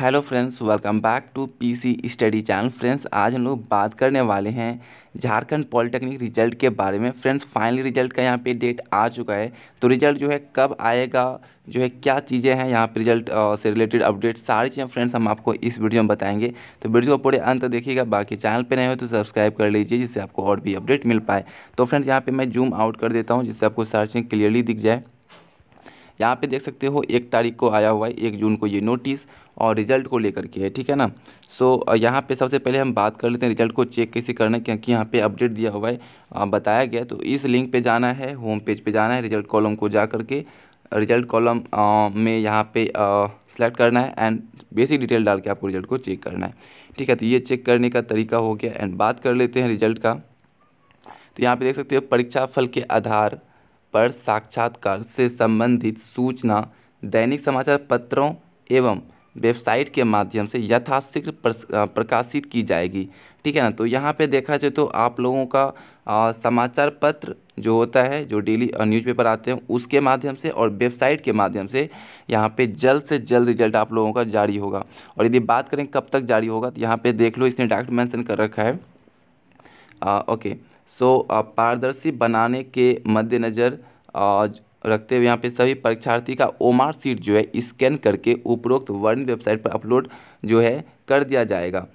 hello friends welcome back to PC study channel friends आज हम लोग बात करने वाले हैं झारखंड पॉलिटेक्निक रिजल्ट के बारे में फ्रेंड्स फाइनली रिजल्ट का यहाँ पे डेट आ चुका है तो रिजल्ट जो है कब आएगा जो है क्या चीज़ें हैं यहाँ पे रिजल्ट से रिलेटेड अपडेट सारी चीज़ें फ्रेंड्स हम आपको इस वीडियो में बताएंगे तो वीडियो को पूरे अंत देखिएगा बाकी चैनल पर नए हो तो सब्सक्राइब कर लीजिए जिससे आपको और भी अपडेट मिल पाए तो फ्रेंड्स यहाँ पर मैं जूम आउट कर देता हूँ जिससे आपको सारी चीज़ें क्लियरली दिख जाए यहाँ पे देख सकते हो एक तारीख को आया हुआ है एक जून को ये नोटिस और रिजल्ट को लेकर के है ठीक है ना सो so, यहाँ पे सबसे पहले हम बात कर लेते हैं रिजल्ट को चेक कैसे करना है क्योंकि यहाँ पे अपडेट दिया हुआ है बताया गया तो इस लिंक पे जाना है होम पेज पे जाना है रिजल्ट कॉलम को जा करके रिजल्ट कॉलम में यहाँ पे सेलेक्ट करना है एंड बेसिक डिटेल डाल के आपको रिजल्ट को चेक करना है ठीक है तो ये चेक करने का तरीका हो गया एंड बात कर लेते हैं रिजल्ट का तो यहाँ पर देख सकते हो परीक्षा फल के आधार पर साक्षात्कार से संबंधित सूचना दैनिक समाचार पत्रों एवं वेबसाइट के माध्यम से यथाशीघ्र प्रकाशित की जाएगी ठीक है ना तो यहाँ पे देखा जाए तो आप लोगों का आ, समाचार पत्र जो होता है जो डेली न्यूज़पेपर आते हैं उसके माध्यम से और वेबसाइट के माध्यम से यहाँ पे जल्द से जल्द रिजल्ट आप लोगों का जारी होगा और यदि बात करें कब तक जारी होगा तो यहाँ पर देख लो इसने डायरेक्ट मैंसन कर रखा है आ, ओके सो पारदर्शी बनाने के मद्देनज़र रखते हुए यहाँ पे सभी परीक्षार्थी का ओमार सीट जो है स्कैन करके उपरोक्त वर्ण वेबसाइट पर अपलोड जो है कर दिया जाएगा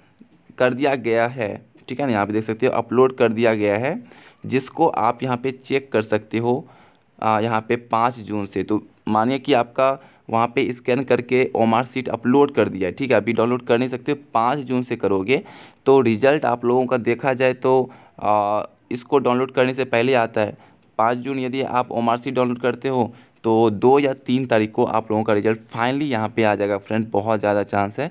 कर दिया गया है ठीक है ना यहाँ पे देख सकते हो अपलोड कर दिया गया है जिसको आप यहाँ पे चेक कर सकते हो यहाँ पे पाँच जून से तो मानिए कि आपका वहाँ पे स्कैन करके ओमार सीट अपलोड कर दिया है ठीक है अभी डाउनलोड कर नहीं सकते पाँच जून से करोगे तो रिजल्ट आप लोगों का देखा जाए तो आ, इसको डाउनलोड करने से पहले आता है पाँच जून यदि आप ओ डाउनलोड करते हो तो दो या तीन तारीख को आप लोगों का रिजल्ट फाइनली यहाँ पे आ जाएगा फ्रेंड बहुत ज़्यादा चांस है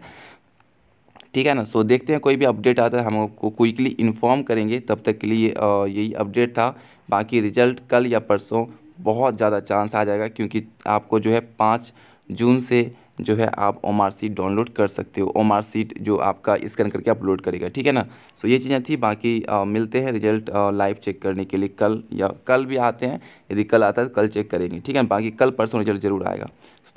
ठीक है ना सो देखते हैं कोई भी अपडेट आता है हम आपको क्विकली इन्फॉर्म करेंगे तब तक के लिए यही अपडेट था बाकी रिजल्ट कल या परसों बहुत ज़्यादा चांस आ जाएगा क्योंकि आपको जो है पाँच जून से जो है आप सीट डाउनलोड कर सकते हो सीट जो आपका स्कैन करके अपलोड करेगा ठीक है ना सो ये चीज़ें थी बाकी आ, मिलते हैं रिजल्ट लाइव चेक करने के लिए कल या कल भी आते हैं यदि कल आता है तो कल चेक करेंगे ठीक है बाकी कल परसों रिजल्ट जरूर आएगा